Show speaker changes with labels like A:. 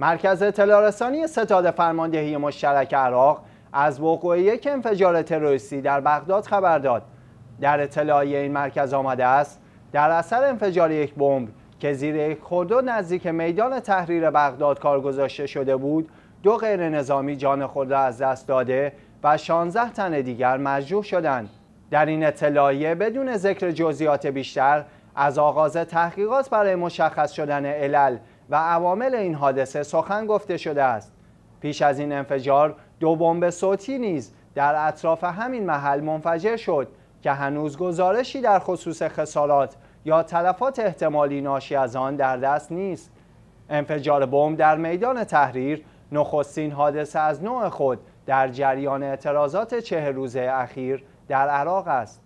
A: مرکز اطلاع ستاد فرماندهی مشترک عراق از وقوع یک انفجار تروریستی در بغداد خبر داد در اطلاعی این مرکز آمده است در اثر انفجار یک بمب که زیر یک خودرو نزدیک میدان تحریر بغداد کار گذاشته شده بود دو غیر نظامی جان خود را از دست داده و 16 تن دیگر مجروح شدند در این اطلاعیه بدون ذکر جزئیات بیشتر از آغاز تحقیقات برای مشخص شدن علل و عوامل این حادثه سخن گفته شده است پیش از این انفجار دو بمب صوتی نیز در اطراف همین محل منفجر شد که هنوز گزارشی در خصوص خسارات یا تلفات احتمالی ناشی از آن در دست نیست انفجار بمب در میدان تحریر نخستین حادثه از نوع خود در جریان اعتراضات چه روزه اخیر در عراق است